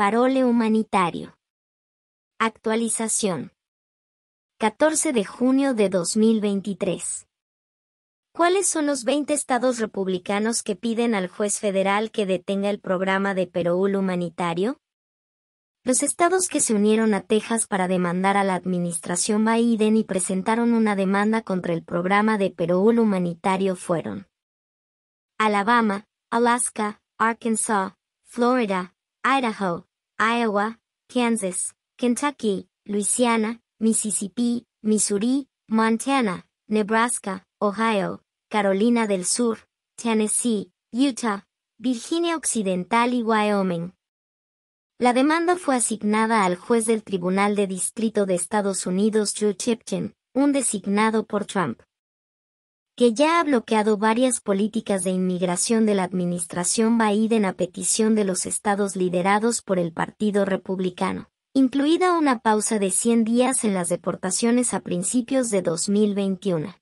Parole humanitario. Actualización. 14 de junio de 2023. ¿Cuáles son los 20 estados republicanos que piden al juez federal que detenga el programa de Perú humanitario? Los estados que se unieron a Texas para demandar a la administración Biden y presentaron una demanda contra el programa de Perú humanitario fueron Alabama, Alaska, Arkansas, Florida, Idaho, Iowa, Kansas, Kentucky, Louisiana, Mississippi, Missouri, Montana, Nebraska, Ohio, Carolina del Sur, Tennessee, Utah, Virginia Occidental y Wyoming. La demanda fue asignada al juez del Tribunal de Distrito de Estados Unidos Drew Chipkin, un designado por Trump que ya ha bloqueado varias políticas de inmigración de la administración Biden a petición de los estados liderados por el Partido Republicano, incluida una pausa de 100 días en las deportaciones a principios de 2021.